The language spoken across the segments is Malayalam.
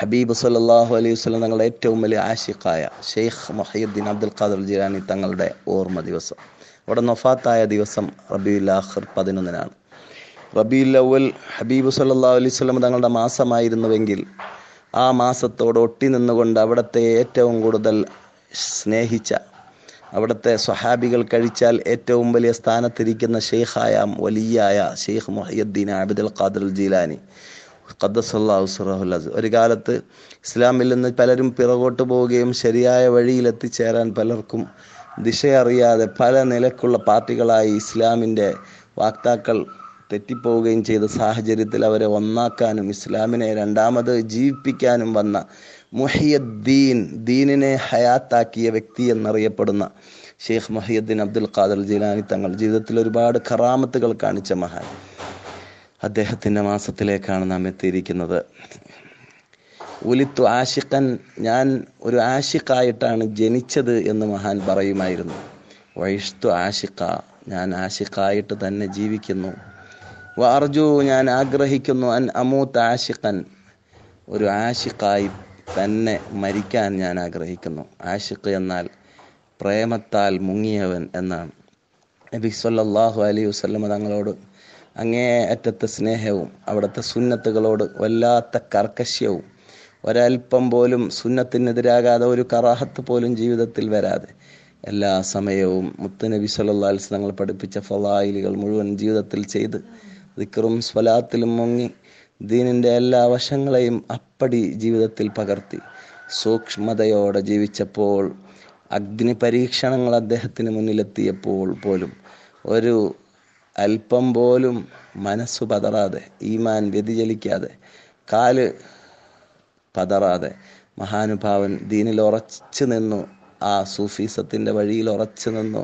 ഹബീബ് സല്ലാഹു അലൈഹി വസ്ലം തങ്ങളുടെ ഏറ്റവും വലിയ ആഷിഖായ ഷെയ്ഖ് മൊഹീദ്ദീൻ അബ്ദുൽ ഖാദർ ജിലാനി തങ്ങളുടെ ഓർമ്മ ദിവസം അവിടെ നൊഫാത്തായ ദിവസം റബിയുൽ ആഖിർ പതിനൊന്നിനാണ് റബിയുൽ അവൽ ഹബീബ് സല്ലാഹു അലൈഹി വസ്ലം തങ്ങളുടെ മാസമായിരുന്നുവെങ്കിൽ ആ മാസത്തോട് ഒട്ടി നിന്നുകൊണ്ട് അവിടുത്തെ ഏറ്റവും കൂടുതൽ സ്നേഹിച്ച അവിടുത്തെ സ്വഹാബികൾ കഴിച്ചാൽ ഏറ്റവും വലിയ സ്ഥാനത്തിരിക്കുന്ന ഷെയ്ഖായ വലിയായ ഷെയ്ഖ് മൊഹീദ്ദീൻ അബ്ദുൽ ഖാദർ ജിലാനി ഖദ്ദസല്ലാഹുസറഹുല്ലാസ് ഒരു കാലത്ത് ഇസ്ലാമിൽ നിന്ന് പലരും പിറകോട്ട് പോവുകയും ശരിയായ വഴിയിൽ എത്തിച്ചേരാൻ പലർക്കും ദിശയറിയാതെ പല നിലക്കുള്ള പാർട്ടികളായി ഇസ്ലാമിൻ്റെ വാക്താക്കൾ തെറ്റിപ്പോവുകയും ചെയ്ത സാഹചര്യത്തിൽ അവരെ ഒന്നാക്കാനും ഇസ്ലാമിനെ രണ്ടാമത് ജീവിപ്പിക്കാനും വന്ന മുഹിയദ്ദീൻ ദീനിനെ ഹയാത്താക്കിയ വ്യക്തി എന്നറിയപ്പെടുന്ന ഷെയ്ഖ് മഹിയുദ്ദീൻ അബ്ദുൽ ഖാദർ ജിലാനി തങ്ങൾ ജീവിതത്തിൽ ഒരുപാട് കറാമത്തുകൾ കാണിച്ച മഹാൻ അദ്ദേഹത്തിൻ്റെ മാസത്തിലേക്കാണ് നാം എത്തിയിരിക്കുന്നത് ഉലിത്തു ആഷിഖൻ ഞാൻ ഒരു ആഷിഖായിട്ടാണ് ജനിച്ചത് എന്ന് മഹാൻ പറയുമായിരുന്നു വൈഷ്തു ആഷിഖ ഞാൻ ആഷിഖായിട്ട് തന്നെ ജീവിക്കുന്നു വാർജു ഞാൻ ആഗ്രഹിക്കുന്നു അൻ അമൂത്ത് ആഷിഖൻ ഒരു ആഷിഖായി തന്നെ മരിക്കാൻ ഞാൻ ആഗ്രഹിക്കുന്നു ആഷിഖ് എന്നാൽ പ്രേമത്താൽ മുങ്ങിയവൻ എന്നാണ് നബി സല്ലാഹു അലൈഹി വസ്ലമ തങ്ങളോട് അങ്ങേ അറ്റത്തെ സ്നേഹവും അവിടുത്തെ സുന്നത്തുകളോട് വല്ലാത്ത കർക്കശ്യവും ഒരൽപ്പം പോലും സുന്നത്തിനെതിരാകാതെ ഒരു കറാഹത്ത് പോലും ജീവിതത്തിൽ വരാതെ എല്ലാ സമയവും മുത്തനബി സല്ലാ തങ്ങൾ പഠിപ്പിച്ച ഫലായിലുകൾ മുഴുവൻ ജീവിതത്തിൽ ചെയ്ത് ദിക്കറും സ്വലാത്തിലും മുങ്ങി ദീനിൻ്റെ എല്ലാ വശങ്ങളെയും അപ്പടി ജീവിതത്തിൽ പകർത്തി സൂക്ഷ്മതയോടെ ജീവിച്ചപ്പോൾ അഗ്നി പരീക്ഷണങ്ങൾ അദ്ദേഹത്തിന് മുന്നിലെത്തിയപ്പോൾ പോലും ഒരു അല്പം പോലും മനസ്സ് പതറാതെ ഈമാൻ വ്യതിചലിക്കാതെ കാല് പതറാതെ മഹാനുഭാവൻ ദീനിൽ ഉറച്ചു നിന്നു ആ സൂഫീസത്തിൻ്റെ വഴിയിൽ ഉറച്ചു നിന്നു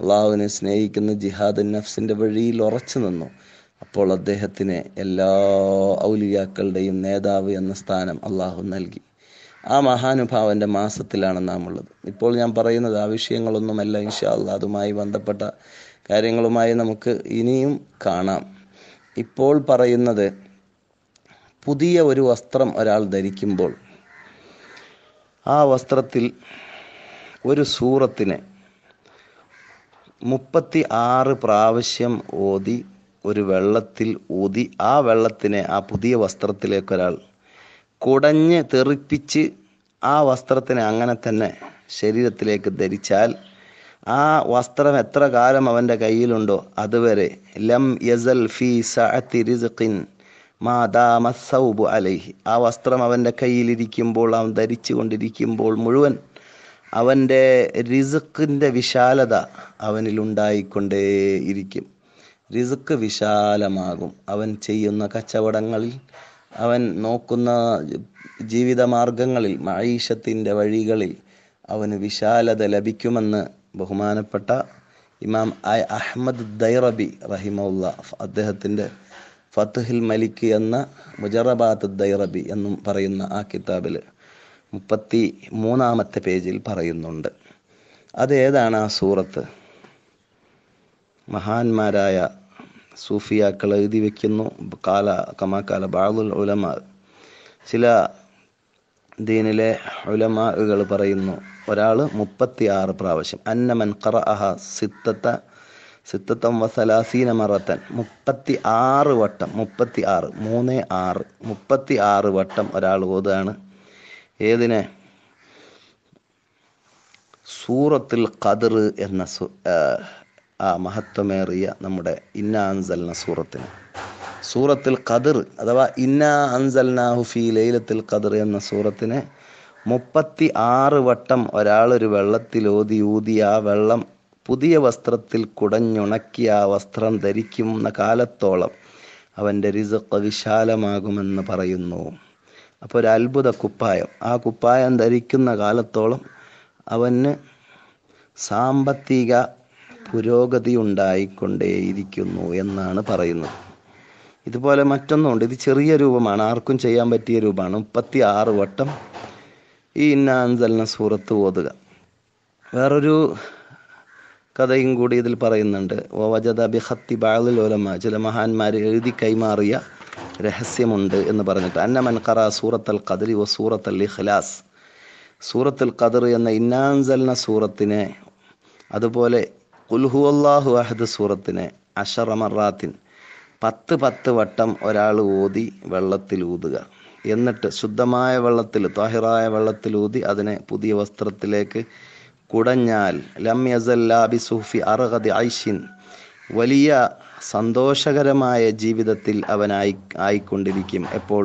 അള്ളാഹുവിനെ സ്നേഹിക്കുന്ന ജിഹാദ് നഫ്സിൻ്റെ വഴിയിൽ ഉറച്ചു നിന്നു അപ്പോൾ അദ്ദേഹത്തിന് എല്ലാ ഔലിയാക്കളുടെയും നേതാവ് എന്ന സ്ഥാനം അള്ളാഹു നൽകി ആ മഹാനുഭാവൻ്റെ മാസത്തിലാണ് നാം ഉള്ളത് ഇപ്പോൾ ഞാൻ പറയുന്നത് ആ വിഷയങ്ങളൊന്നുമല്ല ഇൻഷാ അള്ളാഹ് അതുമായി ബന്ധപ്പെട്ട കാര്യങ്ങളുമായി നമുക്ക് ഇനിയും കാണാം ഇപ്പോൾ പറയുന്നത് പുതിയ ഒരു വസ്ത്രം ഒരാൾ ധരിക്കുമ്പോൾ ആ വസ്ത്രത്തിൽ ഒരു സൂറത്തിനെ മുപ്പത്തി ആറ് പ്രാവശ്യം ഓതി ഒരു വെള്ളത്തിൽ ഊതി ആ വെള്ളത്തിനെ ആ പുതിയ വസ്ത്രത്തിലേക്ക് ഒരാൾ കുടഞ്ഞ് തെറിപ്പിച്ച് ആ വസ്ത്രത്തിനെ അങ്ങനെ തന്നെ ശരീരത്തിലേക്ക് ധരിച്ചാൽ ആ വസ്ത്രം എത്ര കാലം അവൻ്റെ കയ്യിലുണ്ടോ അതുവരെ ലം യസൽ ഫീ സഅത്തി റിസ്ഖിൻ മാതാമസൗബു അലൈഹി ആ വസ്ത്രം അവൻ്റെ കയ്യിലിരിക്കുമ്പോൾ അവൻ ധരിച്ചു കൊണ്ടിരിക്കുമ്പോൾ മുഴുവൻ അവൻ്റെ റിസുക്കിൻ്റെ വിശാലത അവനിൽ ഉണ്ടായിക്കൊണ്ടേ ഇരിക്കും റിസുക്ക് വിശാലമാകും അവൻ ചെയ്യുന്ന കച്ചവടങ്ങളിൽ അവൻ നോക്കുന്ന ജീവിതമാർഗങ്ങളിൽ മഹീഷത്തിൻ്റെ വഴികളിൽ അവന് വിശാലത ലഭിക്കുമെന്ന് ബഹുമാനപ്പെട്ട ഇമാം ഐ അഹമ്മദ് ദൈറബി റഹിമുള്ള അദ്ദേഹത്തിൻ്റെ ഫത്തുഹിൽ മലിക്ക് എന്ന മുജറബാത്ത് ദൈറബി എന്നും പറയുന്ന ആ കിതാബിൽ മുപ്പത്തി മൂന്നാമത്തെ പേജിൽ പറയുന്നുണ്ട് അത് ഏതാണ് ആ സൂറത്ത് മഹാന്മാരായ സൂഫിയാക്കൾ എഴുതി വയ്ക്കുന്നു കാല കമാക്കാല ബാഗുൽ ഉലമാർ ചില ദീനിലെ ഉലമാകൾ പറയുന്നു ഒരാൾ മുപ്പത്തിയാറ് പ്രാവശ്യം അന്നമൻ കറഅഹ സിത്തത്ത സിത്തത്തം വസലാസീന മറത്തൻ മുപ്പത്തി ആറ് വട്ടം മുപ്പത്തി ആറ് മൂന്ന് ആറ് മുപ്പത്തി ആറ് വട്ടം ഒരാൾ ഓതാണ് ഏതിനെ സൂറത്തിൽ ഖദർ എന്ന സു ആ മഹത്വമേറിയ നമ്മുടെ ഇന്നാൻസലിന സൂറത്തിന് സൂറത്തിൽ ഖദർ അഥവാ ഇന്ന അൻസൽനാഹു ഫി ലൈലത്തിൽ ഖദർ എന്ന സൂറത്തിനെ മുപ്പത്തി ആറ് വട്ടം ഒരാൾ ഒരു വെള്ളത്തിൽ ഓതി ഊതി ആ വെള്ളം പുതിയ വസ്ത്രത്തിൽ കുടഞ്ഞുണക്കി ആ വസ്ത്രം ധരിക്കുന്ന കാലത്തോളം അവൻ്റെ റിസക്ക് വിശാലമാകുമെന്ന് പറയുന്നു അപ്പോൾ ഒരു അത്ഭുത കുപ്പായം ആ കുപ്പായം ധരിക്കുന്ന കാലത്തോളം അവന് സാമ്പത്തിക പുരോഗതി ഉണ്ടായിക്കൊണ്ടേയിരിക്കുന്നു എന്നാണ് പറയുന്നത് ഇതുപോലെ മറ്റൊന്നുണ്ട് ഇത് ചെറിയ രൂപമാണ് ആർക്കും ചെയ്യാൻ പറ്റിയ രൂപമാണ് മുപ്പത്തി ആറ് വട്ടം ഈ ഇന്നാൻസലിന സൂറത്ത് ഓതുക വേറൊരു കഥയും കൂടി ഇതിൽ പറയുന്നുണ്ട് വജത ബിഹത്തി ബാളിൽ ഒലമ ചില മഹാന്മാർ എഴുതി കൈമാറിയ രഹസ്യമുണ്ട് എന്ന് പറഞ്ഞിട്ട് അന്നമൻ ഖറ സൂറത്തൽ ഖദരി വ സൂറത്തൽ ഇഖ്ലാസ് സൂറത്തുൽ ഖദർ എന്ന ഇന്നാൻസലിന സൂറത്തിനെ അതുപോലെ കുൽഹുഅള്ളാഹു അഹദ് സൂറത്തിനെ അഷറമറാത്തിൻ പത്ത് പത്ത് വട്ടം ഒരാൾ ഊതി വെള്ളത്തിൽ ഊതുക എന്നിട്ട് ശുദ്ധമായ വെള്ളത്തിൽ താഹിറായ വെള്ളത്തിൽ ഊതി അതിനെ പുതിയ വസ്ത്രത്തിലേക്ക് കുടഞ്ഞാൽ ലം യസല്ലാബി സൂഫി അർഹദ് ഐഷിൻ വലിയ സന്തോഷകരമായ ജീവിതത്തിൽ അവനായി ആയിക്കൊണ്ടിരിക്കും എപ്പോൾ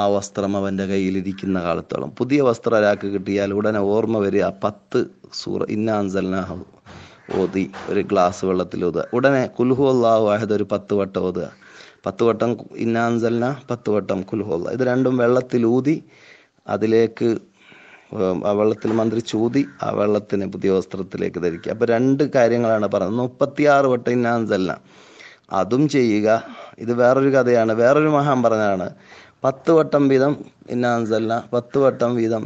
ആ വസ്ത്രം അവൻ്റെ കയ്യിലിരിക്കുന്ന കാലത്തോളം പുതിയ വസ്ത്രം ഒരാൾക്ക് കിട്ടിയാൽ ഉടനെ ഓർമ്മ വരിക പത്ത് സൂറ ഇന്നാൻസൽനാഹു ഓതി ഒരു ഗ്ലാസ് വെള്ളത്തിൽ ഓതുക ഉടനെ കുൽഹു അള്ളാഹു ആയത് ഒരു പത്ത് വട്ടം ഓതുക പത്ത് വട്ടം ഇന്നാൻസൽന പത്ത് വട്ടം കുൽഹു അള്ളാഹ് ഇത് രണ്ടും വെള്ളത്തിൽ ഊതി അതിലേക്ക് ആ വെള്ളത്തിൽ മന്ത്രി ചൂതി ആ വെള്ളത്തിനെ പുതിയ വസ്ത്രത്തിലേക്ക് ധരിക്കുക അപ്പോൾ രണ്ട് കാര്യങ്ങളാണ് പറഞ്ഞത് മുപ്പത്തിയാറ് വട്ടം ഇന്നാൻസൽന അതും ചെയ്യുക ഇത് വേറൊരു കഥയാണ് വേറൊരു മഹാൻ പറഞ്ഞതാണ് പത്ത് വട്ടം വീതം ഇന്നാൻസല്ല പത്ത് വട്ടം വീതം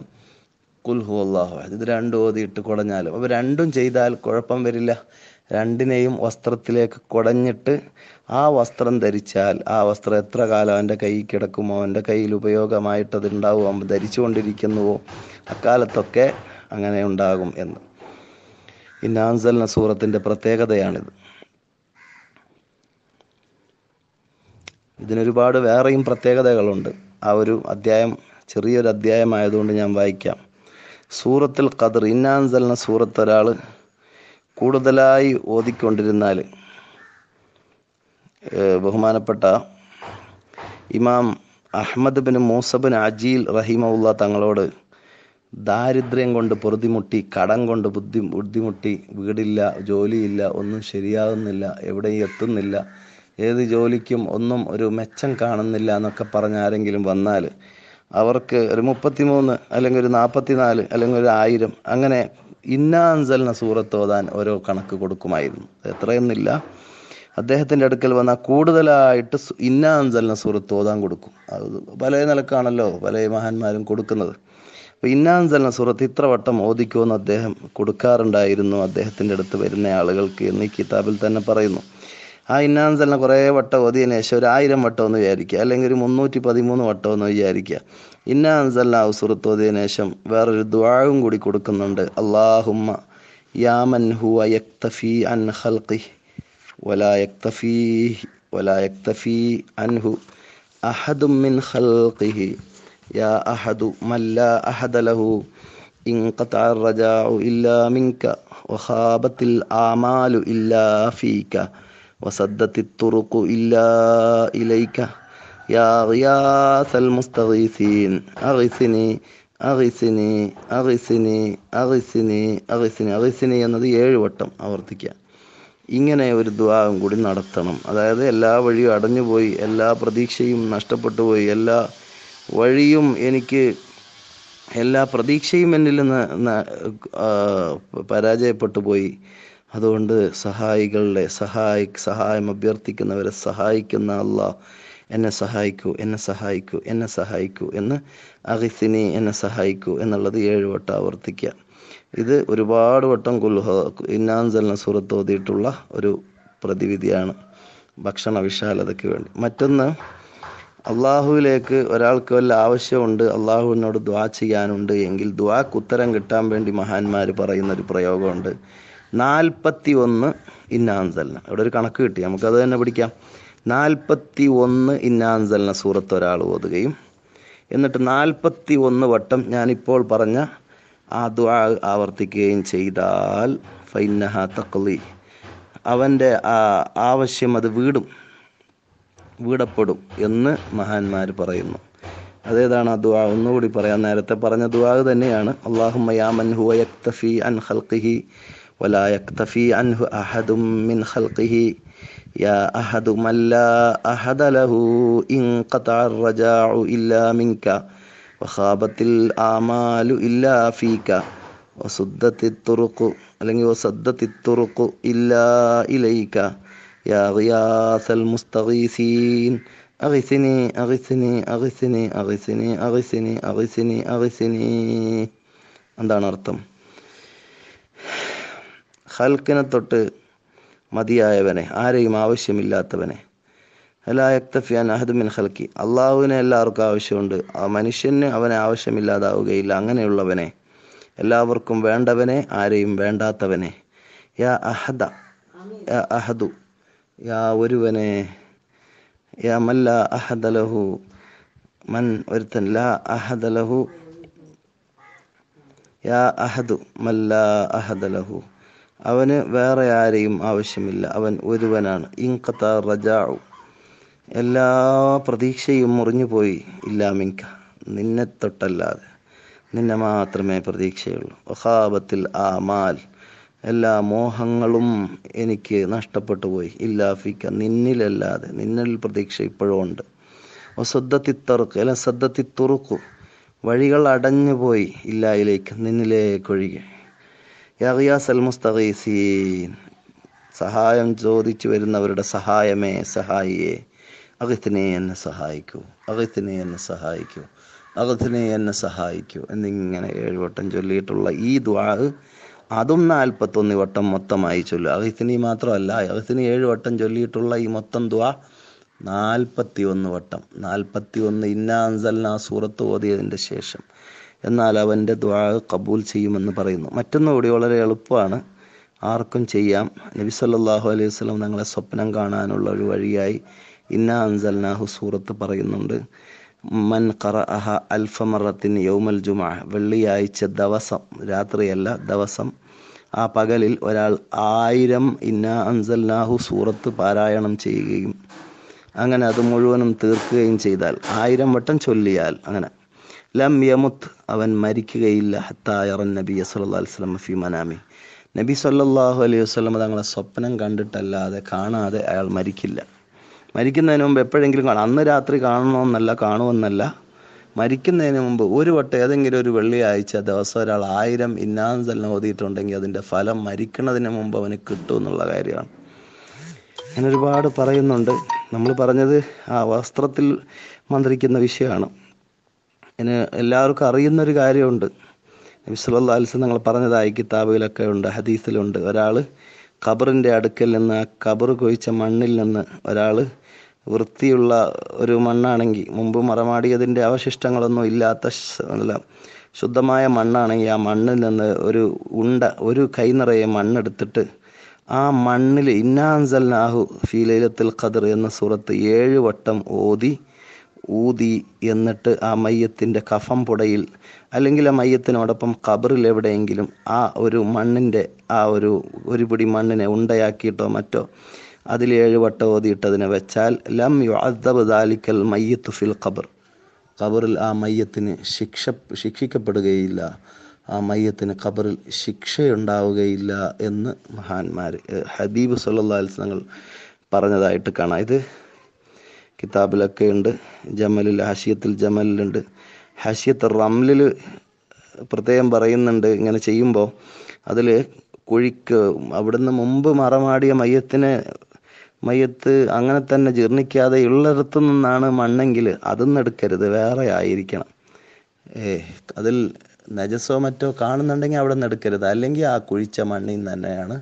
കുൽഹു അള്ളാഹു ഇത് രണ്ടും ഇട്ട് കുടഞ്ഞാലും അപ്പൊ രണ്ടും ചെയ്താൽ കുഴപ്പം വരില്ല രണ്ടിനെയും വസ്ത്രത്തിലേക്ക് കുടഞ്ഞിട്ട് ആ വസ്ത്രം ധരിച്ചാൽ ആ വസ്ത്രം എത്ര കാലം അവൻ്റെ കൈ കിടക്കുമോ അവൻ്റെ കയ്യിൽ ഉപയോഗമായിട്ട് അത് അവൻ ധരിച്ചുകൊണ്ടിരിക്കുന്നുവോ അക്കാലത്തൊക്കെ അങ്ങനെ ഉണ്ടാകും എന്ന് ഇന്നാൻസൽ നസൂറത്തിൻ്റെ പ്രത്യേകതയാണിത് ഇതിനൊരുപാട് വേറെയും പ്രത്യേകതകളുണ്ട് ആ ഒരു അധ്യായം ചെറിയൊരു അധ്യായമായതുകൊണ്ട് ഞാൻ വായിക്കാം സൂറത്തിൽ ഖദർ ഇന്നാൻസലിന സൂറത്ത് ഒരാൾ കൂടുതലായി ഓതിക്കൊണ്ടിരുന്നാൽ ബഹുമാനപ്പെട്ട ഇമാം അഹമ്മദ് ബിൻ മൂസബിൻ അജീൽ റഹിമുള്ള തങ്ങളോട് ദാരിദ്ര്യം കൊണ്ട് പൊറുതിമുട്ടി കടം കൊണ്ട് ബുദ്ധി ബുദ്ധിമുട്ടി വീടില്ല ജോലിയില്ല ഒന്നും ശരിയാകുന്നില്ല എവിടെയും എത്തുന്നില്ല ഏത് ജോലിക്കും ഒന്നും ഒരു മെച്ചം കാണുന്നില്ല എന്നൊക്കെ പറഞ്ഞ ആരെങ്കിലും വന്നാൽ അവർക്ക് ഒരു മൂന്ന് അല്ലെങ്കിൽ ഒരു നാൽപ്പത്തിനാല് അല്ലെങ്കിൽ ഒരു ആയിരം അങ്ങനെ ഇന്നാൻസലിന സൂറത്ത് ഓതാൻ ഓരോ കണക്ക് കൊടുക്കുമായിരുന്നു എത്രയെന്നില്ല അദ്ദേഹത്തിൻ്റെ അടുക്കൽ വന്നാൽ കൂടുതലായിട്ട് ഇന്നാൻസലിന സൂറത്ത് ഓതാൻ കൊടുക്കും അത് പല നിലക്കാണല്ലോ പല മഹാന്മാരും കൊടുക്കുന്നത് അപ്പോൾ ഇന്നാൻസലിന സൂറത്ത് ഇത്ര വട്ടം ഓദിക്കുമെന്ന് അദ്ദേഹം കൊടുക്കാറുണ്ടായിരുന്നു അദ്ദേഹത്തിൻ്റെ അടുത്ത് വരുന്ന ആളുകൾക്ക് എന്ന് ഈ കിതാബിൽ തന്നെ പറയുന്നു ആ ഇന്നാൻസലിനെ കുറേ വട്ടം ഓതിയതിനു ശേഷം ഒരു ആയിരം വട്ടം ഒന്ന് വിചാരിക്കുക അല്ലെങ്കിൽ ഒരു മുന്നൂറ്റി പതിമൂന്ന് വട്ടം ഒന്ന് വിചാരിക്കുക ഇന്നാൻസലിന് ആ സുഹൃത്ത് ഓതിയതിനു ശേഷം വേറൊരു ദ്വാഴും കൂടി കൊടുക്കുന്നുണ്ട് അള്ളാഹുമ്മ യാമൻ ഹുവ യക്തഫി അൻ ഹൽഖി ولا يكتفيه ولا يكتفي അൻഹു أحد മിൻ خلقه യാ أحد من لا أحد له انقطع الرجاع وسدت الطرق إلا إليك يا غياث المستغيثين أغثني അഗിസിനി അഗിസിനി അഗിസിനി അഗിസിനി അഗിസിനി എന്നത് ഏഴ് വട്ടം ആവർത്തിക്കുക ഇങ്ങനെ ഒരു ദ്വാഗം കൂടി നടത്തണം അതായത് എല്ലാ വഴിയും അടഞ്ഞുപോയി എല്ലാ പ്രതീക്ഷയും നഷ്ടപ്പെട്ടു പോയി എല്ലാ വഴിയും എനിക്ക് എല്ലാ പ്രതീക്ഷയും എന്നിൽ നിന്ന് പരാജയപ്പെട്ടു പോയി അതുകൊണ്ട് സഹായികളുടെ സഹായി സഹായം അഭ്യർത്ഥിക്കുന്നവരെ സഹായിക്കുന്ന അള്ളാഹ് എന്നെ സഹായിക്കൂ എന്നെ സഹായിക്കൂ എന്നെ സഹായിക്കൂ എന്ന് അഹിസിനി എന്നെ സഹായിക്കൂ എന്നുള്ളത് ഏഴ് വട്ടം ആവർത്തിക്കുക ഇത് ഒരുപാട് വട്ടം കുൽഹ ഇന്നാൻസലിനെ സുഹൃത്ത് ഓതിയിട്ടുള്ള ഒരു പ്രതിവിധിയാണ് ഭക്ഷണ വിശാലതയ്ക്ക് വേണ്ടി മറ്റൊന്ന് അള്ളാഹുവിലേക്ക് ഒരാൾക്ക് വല്ല ആവശ്യമുണ്ട് അള്ളാഹുവിനോട് ദ്വാ ചെയ്യാനുണ്ട് എങ്കിൽ ദ്വാക്ക് ഉത്തരം കിട്ടാൻ വേണ്ടി മഹാന്മാർ പറയുന്നൊരു പ്രയോഗമുണ്ട് നാൽപ്പത്തി ഒന്ന് ഇന്നാൻസലിന് ഇവിടെ ഒരു കണക്ക് കിട്ടി നമുക്കത് തന്നെ പിടിക്കാം നാൽപ്പത്തി ഒന്ന് ഇന്നാൻസലിന് സൂറത്ത് ഒരാൾ ഓതുകയും എന്നിട്ട് നാൽപ്പത്തി ഒന്ന് വട്ടം ഞാനിപ്പോൾ പറഞ്ഞ ആ ദ്വാ ആവർത്തിക്കുകയും ചെയ്താൽ ഫൈനഹ തക്ലി അവൻ്റെ ആ ആവശ്യം അത് വീടും വീടപ്പെടും എന്ന് മഹാന്മാർ പറയുന്നു അതേതാണ് ആ ദ്വാ ഒന്നുകൂടി പറയാം നേരത്തെ പറഞ്ഞ ദ്വാ തന്നെയാണ് അള്ളാഹു മയാമൻ ഹുവ യക്തഫി അൻ ഹൽഖിഹി ولا يكتفي عنه أحد من خلقه يا أحد من لا أحد له إن قطع الرجاع إلا منك وخابت الأعمال إلا فيك وصدت الطرق وصدت الطرق إلا إليك يا غياث المستغيثين أغثني أغثني أغثني أغثني أغثني أغثني أغثني أغثني, أغثني. ഹൽക്കിനെ തൊട്ട് മതിയായവനെ ആരെയും ആവശ്യമില്ലാത്തവനെ അലാ അഹദുമിൻ ഹൽക്കി അള്ളാഹുവിനെ എല്ലാവർക്കും ആവശ്യമുണ്ട് ആ മനുഷ്യന് അവനെ ആവശ്യമില്ലാതാവുകയില്ല അങ്ങനെയുള്ളവനെ എല്ലാവർക്കും വേണ്ടവനെ ആരെയും വേണ്ടാത്തവനെ യാ അഹദ യാ അഹദു യാ ഒരുവനെ യാ മല്ല അഹദലഹു മൻ ഒരുത്തൻ ലാ അഹദലഹു യാ അഹദു മല്ല അഹദലഹു അവന് വേറെ ആരെയും ആവശ്യമില്ല അവൻ ഒരുവനാണ് ഇങ്കത്ത റജാഉ എല്ലാ പ്രതീക്ഷയും മുറിഞ്ഞുപോയി ഇല്ലാമിങ്ക നിന്നെ തൊട്ടല്ലാതെ നിന്നെ മാത്രമേ പ്രതീക്ഷയുള്ളൂ വഹാബത്തിൽ ആമാൽ എല്ലാ മോഹങ്ങളും എനിക്ക് നഷ്ടപ്പെട്ടു പോയി ഇല്ലാഫിക്ക നിന്നിലല്ലാതെ നിന്നിൽ പ്രതീക്ഷ ഇപ്പോഴും ഉണ്ട് ഒസദ്ദത്തിത്തറുക്ക് അല്ല തുറുക്കു വഴികൾ പോയി ഇല്ലായിലേക്ക് നിന്നിലേക്കൊഴികെ യറിയാസ് അൽ സഹായം ചോദിച്ചു വരുന്നവരുടെ സഹായമേ സഹായിയെ അകത്തിനെ എന്നെ സഹായിക്കൂ അകത്തിനെ എന്നെ സഹായിക്കൂ അകത്തിനെ എന്നെ സഹായിക്കൂ എന്നിങ്ങനെ ഏഴ് വട്ടം ചൊല്ലിയിട്ടുള്ള ഈ ദ്വാ അതും നാൽപ്പത്തൊന്ന് വട്ടം മൊത്തമായി ചൊല്ലു അകത്തിനി മാത്രമല്ല അകത്തിനി ഏഴ് വട്ടം ചൊല്ലിയിട്ടുള്ള ഈ മൊത്തം ദ്വാ നാൽപ്പത്തി ഒന്ന് വട്ടം നാൽപ്പത്തി ഒന്ന് ആ സൂറത്ത് ഓതിയതിൻ്റെ ശേഷം എന്നാൽ അവൻ്റെ ദ്വാ കബൂൽ ചെയ്യുമെന്ന് പറയുന്നു കൂടി വളരെ എളുപ്പമാണ് ആർക്കും ചെയ്യാം നബി സല്ലാഹു അലൈഹി വസ്ലം ഞങ്ങളെ സ്വപ്നം കാണാനുള്ള ഒരു വഴിയായി ഇന്ന അൻസൽനാഹു സൂറത്ത് പറയുന്നുണ്ട് മൻ കറ അഹ അൽഫമറത്തിൻ യൗമൽ ജുമാ വെള്ളിയാഴ്ച ദിവസം രാത്രിയല്ല ദിവസം ആ പകലിൽ ഒരാൾ ആയിരം ഇന്ന അൻസൽനാഹു സൂറത്ത് പാരായണം ചെയ്യുകയും അങ്ങനെ അത് മുഴുവനും തീർക്കുകയും ചെയ്താൽ ആയിരം വട്ടം ചൊല്ലിയാൽ അങ്ങനെ ലം യമുത്ത് അവൻ മരിക്കുകയില്ല ഹത്തായറൻ നബി അലൈഹി വസ്ലം ഫി മനാമി നബി സല്ലാഹു അലൈഹി വസ്ലം തങ്ങളെ സ്വപ്നം കണ്ടിട്ടല്ലാതെ കാണാതെ അയാൾ മരിക്കില്ല മരിക്കുന്നതിന് മുമ്പ് എപ്പോഴെങ്കിലും കാണാം അന്ന് രാത്രി കാണണമെന്നല്ല കാണുമെന്നല്ല മരിക്കുന്നതിന് മുമ്പ് ഒരു വട്ടം ഏതെങ്കിലും ഒരു വെള്ളിയാഴ്ച ദിവസം ഒരാൾ ആയിരം ഇന്നാന്തലിന് ഓതിയിട്ടുണ്ടെങ്കിൽ അതിൻ്റെ ഫലം മരിക്കുന്നതിന് മുമ്പ് അവന് കിട്ടും എന്നുള്ള കാര്യമാണ് ഞാൻ ഒരുപാട് പറയുന്നുണ്ട് നമ്മൾ പറഞ്ഞത് ആ വസ്ത്രത്തിൽ മന്ത്രിക്കുന്ന വിഷയമാണ് അതിന് എല്ലാവർക്കും അറിയുന്നൊരു കാര്യമുണ്ട് നബി സല്ലാ അലിസ് പറഞ്ഞതായി കിതാബിലൊക്കെ ഉണ്ട് ഹദീസിലുണ്ട് ഒരാൾ ഖബറിൻ്റെ അടുക്കൽ നിന്ന് ആ ഖബർ കൊഴിച്ച മണ്ണിൽ നിന്ന് ഒരാൾ വൃത്തിയുള്ള ഒരു മണ്ണാണെങ്കിൽ മുമ്പ് മറമാടിയതിൻ്റെ അവശിഷ്ടങ്ങളൊന്നും ഇല്ലാത്ത ശുദ്ധമായ മണ്ണാണെങ്കിൽ ആ മണ്ണിൽ നിന്ന് ഒരു ഉണ്ട ഒരു കൈ നിറയെ മണ്ണെടുത്തിട്ട് ആ മണ്ണിൽ ഇന്നാൻസൽ നാഹു ഫീലത്തിൽ ഖദർ എന്ന സൂറത്ത് ഏഴ് വട്ടം ഓതി ഊതി എന്നിട്ട് ആ മയ്യത്തിൻ്റെ കഫം പുടയിൽ അല്ലെങ്കിൽ ആ മയ്യത്തിനോടൊപ്പം കബറിൽ എവിടെയെങ്കിലും ആ ഒരു മണ്ണിൻ്റെ ആ ഒരു ഒരു പിടി മണ്ണിനെ ഉണ്ടയാക്കിയിട്ടോ മറ്റോ അതിൽ ഏഴുവട്ടം ഓതിയിട്ടതിനെ വെച്ചാൽ ലം യുഅദ്ദബ് ദാലിക്കൽ മയ്യത്ത് ഫിൽ ഖബർ ഖബറിൽ ആ മയ്യത്തിന് ശിക്ഷ ശിക്ഷിക്കപ്പെടുകയില്ല ആ മയ്യത്തിന് ഖബറിൽ ശിക്ഷയുണ്ടാവുകയില്ല എന്ന് മഹാന്മാർ ഹബീബ് അലൈഹി വസല്ലം പറഞ്ഞതായിട്ട് കാണാം ഇത് കിതാബിലൊക്കെ ഉണ്ട് ജമലിൽ ഹഷിയത്തിൽ ജമലിലുണ്ട് ഹഷിയത്ത് റംലിൽ പ്രത്യേകം പറയുന്നുണ്ട് ഇങ്ങനെ ചെയ്യുമ്പോൾ അതിൽ കുഴിക്ക് അവിടുന്ന് മുമ്പ് മറമാടിയ മയ്യത്തിനെ മയ്യത്ത് അങ്ങനെ തന്നെ ജീർണിക്കാതെ ഉള്ളിടത്തു നിന്നാണ് മണ്ണെങ്കിൽ അതൊന്നും എടുക്കരുത് വേറെ ആയിരിക്കണം ഏ അതിൽ നജസോ മറ്റോ കാണുന്നുണ്ടെങ്കിൽ അവിടെ നിന്ന് എടുക്കരുത് അല്ലെങ്കിൽ ആ കുഴിച്ച മണ്ണിൽ തന്നെയാണ്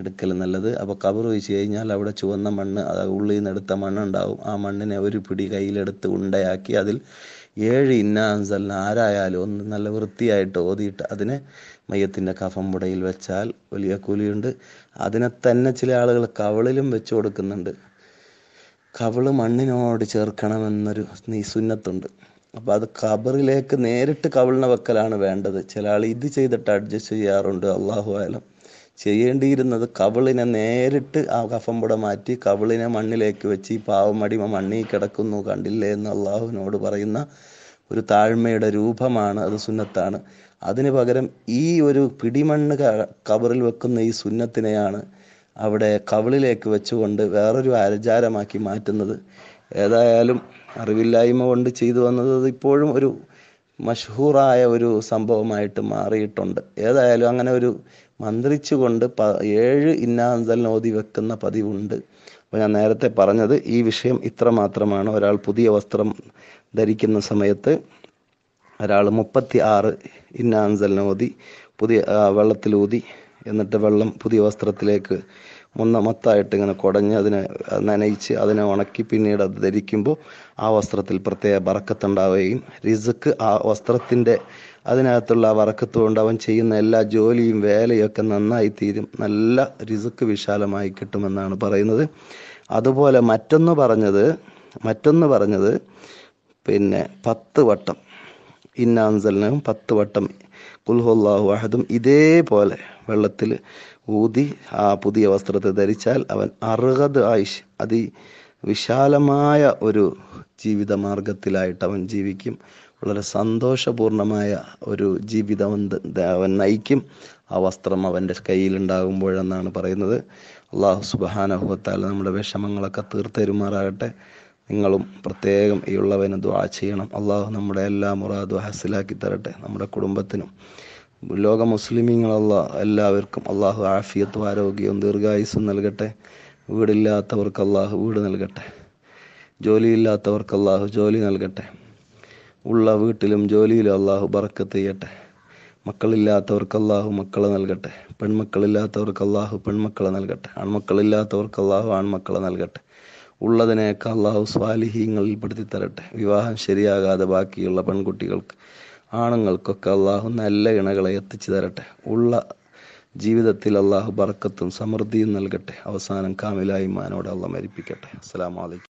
എടുക്കൽ നല്ലത് അപ്പോൾ കബർ വെച്ച് കഴിഞ്ഞാൽ അവിടെ ചുവന്ന മണ്ണ് ഉള്ളിൽ നിന്ന് എടുത്ത മണ്ണുണ്ടാവും ആ മണ്ണിനെ ഒരു പിടി കയ്യിലെടുത്ത് ഉണ്ടയാക്കി അതിൽ ഏഴ് ഇന്നാൻസല്ല ആരായാലും ഒന്ന് നല്ല വൃത്തിയായിട്ട് ഓതിയിട്ട് അതിനെ കഫം കഫമ്പുടയിൽ വെച്ചാൽ വലിയ കൂലിയുണ്ട് അതിനെ തന്നെ ചില ആളുകൾ കവളിലും വെച്ചു കൊടുക്കുന്നുണ്ട് കവള് മണ്ണിനോട് ചേർക്കണമെന്നൊരു സുന്നത്തുണ്ട് അപ്പം അത് കബറിലേക്ക് നേരിട്ട് കവിളിനെ വെക്കലാണ് വേണ്ടത് ചില ആൾ ഇത് ചെയ്തിട്ട് അഡ്ജസ്റ്റ് ചെയ്യാറുണ്ട് അള്ളാഹു ആലം ചെയ്യേണ്ടിയിരുന്നത് കവിളിനെ നേരിട്ട് ആ കഫംപുട മാറ്റി കവിളിനെ മണ്ണിലേക്ക് വെച്ച് ഈ പാവമടിമ മണ്ണിൽ കിടക്കുന്നു കണ്ടില്ലേ എന്ന് അള്ളാഹുവിനോട് പറയുന്ന ഒരു താഴ്മയുടെ രൂപമാണ് അത് സുന്നത്താണ് അതിന് പകരം ഈ ഒരു പിടിമണ്ണ് കവറിൽ വെക്കുന്ന ഈ സുന്നത്തിനെയാണ് അവിടെ കവിളിലേക്ക് വെച്ചുകൊണ്ട് വേറൊരു ആചാരമാക്കി മാറ്റുന്നത് ഏതായാലും അറിവില്ലായ്മ കൊണ്ട് ചെയ്തു വന്നത് ഇപ്പോഴും ഒരു മഷ്ഹൂറായ ഒരു സംഭവമായിട്ട് മാറിയിട്ടുണ്ട് ഏതായാലും അങ്ങനെ ഒരു മന്ത്രിച്ചുകൊണ്ട് പ ഏഴ് ഇന്നാന്തൽ ഓതി വെക്കുന്ന പതിവുണ്ട് അപ്പോൾ ഞാൻ നേരത്തെ പറഞ്ഞത് ഈ വിഷയം ഇത്ര മാത്രമാണ് ഒരാൾ പുതിയ വസ്ത്രം ധരിക്കുന്ന സമയത്ത് ഒരാൾ മുപ്പത്തി ആറ് ഇന്നാൻസലിനോതി പുതിയ വെള്ളത്തിലൂതി എന്നിട്ട് വെള്ളം പുതിയ വസ്ത്രത്തിലേക്ക് മുന്ന ഇങ്ങനെ കുടഞ്ഞ് അതിനെ നനയിച്ച് അതിനെ ഉണക്കി പിന്നീട് അത് ധരിക്കുമ്പോൾ ആ വസ്ത്രത്തിൽ പ്രത്യേക ബറക്കത്തുണ്ടാവുകയും റിസ്ക് ആ വസ്ത്രത്തിൻ്റെ അതിനകത്തുള്ള ആ കൊണ്ട് അവൻ ചെയ്യുന്ന എല്ലാ ജോലിയും വേലയൊക്കെ നന്നായി തീരും നല്ല റിസുക്ക് വിശാലമായി കിട്ടുമെന്നാണ് പറയുന്നത് അതുപോലെ മറ്റൊന്ന് പറഞ്ഞത് മറ്റൊന്ന് പറഞ്ഞത് പിന്നെ പത്ത് വട്ടം ഇന്നാൻസലിനും പത്ത് വട്ടം കുൽഹുല്ലാഹു അഹദും ഇതേപോലെ വെള്ളത്തിൽ ഊതി ആ പുതിയ വസ്ത്രത്തെ ധരിച്ചാൽ അവൻ അറുപത് ആയിഷ് അതി വിശാലമായ ഒരു ജീവിത മാർഗത്തിലായിട്ട് അവൻ ജീവിക്കും വളരെ സന്തോഷപൂർണമായ ഒരു ജീവിതം അവൻ നയിക്കും ആ വസ്ത്രം അവൻ്റെ കയ്യിലുണ്ടാകുമ്പോഴെന്നാണ് പറയുന്നത് അള്ളാഹു സുബാനഹുവത്താൽ നമ്മുടെ വിഷമങ്ങളൊക്കെ തീർത്തരുമാറാകട്ടെ നിങ്ങളും പ്രത്യേകം ഈ ഉള്ളവന് ദ്വാ ചെയ്യണം അള്ളാഹു നമ്മുടെ എല്ലാ മുറാദും ഹസിലാക്കി തരട്ടെ നമ്മുടെ കുടുംബത്തിനും ലോക മുസ്ലിമീങ്ങളല്ല എല്ലാവർക്കും അള്ളാഹു ആഫിയത്തും ആരോഗ്യവും ദീർഘായുസ്സും നൽകട്ടെ വീടില്ലാത്തവർക്ക് അള്ളാഹു വീട് നൽകട്ടെ ജോലിയില്ലാത്തവർക്ക് അള്ളാഹു ജോലി നൽകട്ടെ ഉള്ള വീട്ടിലും ജോലിയിലും അള്ളാഹു ബറക്കത്ത് ചെയ്യട്ടെ മക്കളില്ലാത്തവർക്ക് അള്ളാഹു മക്കളെ നൽകട്ടെ പെൺമക്കളില്ലാത്തവർക്ക് അള്ളാഹു പെൺമക്കളെ നൽകട്ടെ ആൺമക്കളില്ലാത്തവർക്ക് അള്ളാഹു ആൺമക്കളെ നൽകട്ടെ ഉള്ളതിനെയൊക്കെ അള്ളാഹു സ്വാലിഹീങ്ങളിൽ പെടുത്തി തരട്ടെ വിവാഹം ശരിയാകാതെ ബാക്കിയുള്ള പെൺകുട്ടികൾക്ക് ആണുങ്ങൾക്കൊക്കെ അള്ളാഹു നല്ല ഇണകളെ എത്തിച്ചു തരട്ടെ ഉള്ള ജീവിതത്തിൽ അള്ളാഹു ബർക്കത്തും സമൃദ്ധിയും നൽകട്ടെ അവസാനം കാമിലായി മാനോട് അള്ള മരിപ്പിക്കട്ടെ അസ്സാം വലൈക്കും